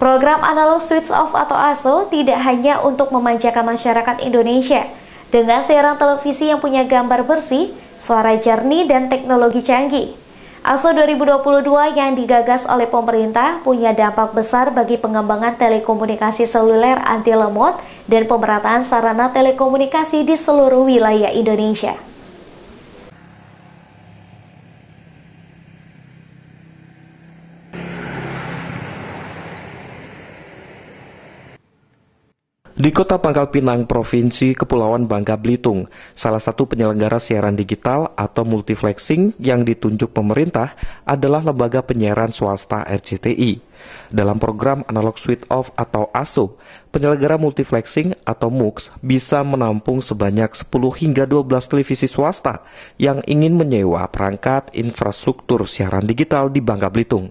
Program analog switch off atau ASO tidak hanya untuk memanjakan masyarakat Indonesia. Dengan siaran televisi yang punya gambar bersih, suara jernih, dan teknologi canggih. ASO 2022 yang digagas oleh pemerintah punya dampak besar bagi pengembangan telekomunikasi seluler anti lemot dan pemerataan sarana telekomunikasi di seluruh wilayah Indonesia. Di Kota Pangkal Pinang, Provinsi Kepulauan Bangka Belitung, salah satu penyelenggara siaran digital atau multiflexing yang ditunjuk pemerintah adalah lembaga penyiaran swasta RCTI. Dalam program Analog Switch Off atau ASO, penyelenggara multiflexing atau MUX bisa menampung sebanyak 10 hingga 12 televisi swasta yang ingin menyewa perangkat infrastruktur siaran digital di Bangka Belitung.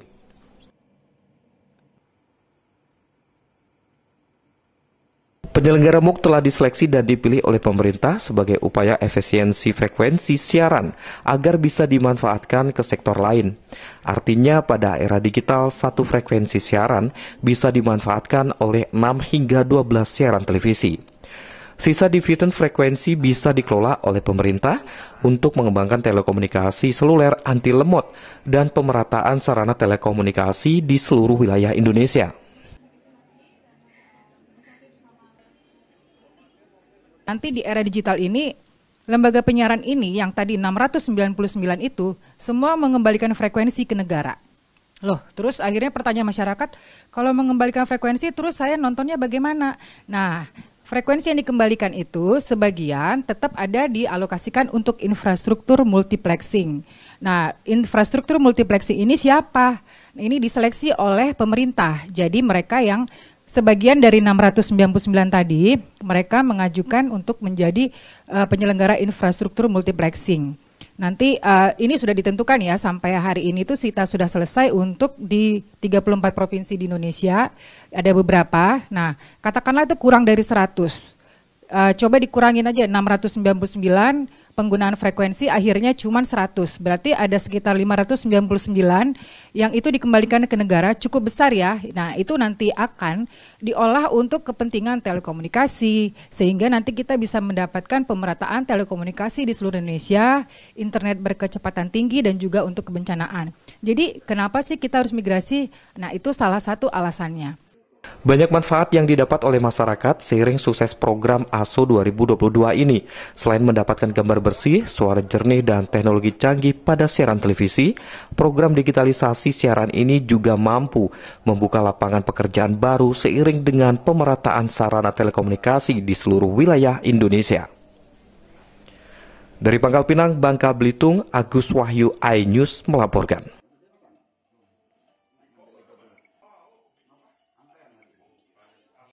Penyelenggara MOOC telah diseleksi dan dipilih oleh pemerintah sebagai upaya efisiensi frekuensi siaran agar bisa dimanfaatkan ke sektor lain. Artinya pada era digital, satu frekuensi siaran bisa dimanfaatkan oleh 6 hingga 12 siaran televisi. Sisa dividen frekuensi bisa dikelola oleh pemerintah untuk mengembangkan telekomunikasi seluler anti lemot dan pemerataan sarana telekomunikasi di seluruh wilayah Indonesia. Nanti di era digital ini lembaga penyiaran ini yang tadi 699 itu semua mengembalikan frekuensi ke negara. Loh, terus akhirnya pertanyaan masyarakat, kalau mengembalikan frekuensi terus saya nontonnya bagaimana? Nah, frekuensi yang dikembalikan itu sebagian tetap ada dialokasikan untuk infrastruktur multiplexing. Nah, infrastruktur multiplexing ini siapa? Ini diseleksi oleh pemerintah. Jadi mereka yang sebagian dari 699 tadi mereka mengajukan untuk menjadi uh, penyelenggara infrastruktur multiplexing. Nanti uh, ini sudah ditentukan ya sampai hari ini tuh Sita sudah selesai untuk di 34 provinsi di Indonesia ada beberapa. Nah, katakanlah itu kurang dari 100. Uh, eh, coba dikurangin aja 699 penggunaan frekuensi akhirnya cuma 100. Berarti ada sekitar 599 yang itu dikembalikan ke negara cukup besar ya. Nah, itu nanti akan diolah untuk kepentingan telekomunikasi sehingga nanti kita bisa mendapatkan pemerataan telekomunikasi di seluruh Indonesia, internet berkecepatan tinggi dan juga untuk kebencanaan. Jadi, kenapa sih kita harus migrasi? Nah, itu salah satu alasannya. Banyak manfaat yang didapat oleh masyarakat seiring sukses program ASO 2022 ini. Selain mendapatkan gambar bersih, suara jernih, dan teknologi canggih pada siaran televisi, program digitalisasi siaran ini juga mampu membuka lapangan pekerjaan baru seiring dengan pemerataan sarana telekomunikasi di seluruh wilayah Indonesia. Dari Pangkal Pinang, Bangka Belitung, Agus Wahyu iNews melaporkan.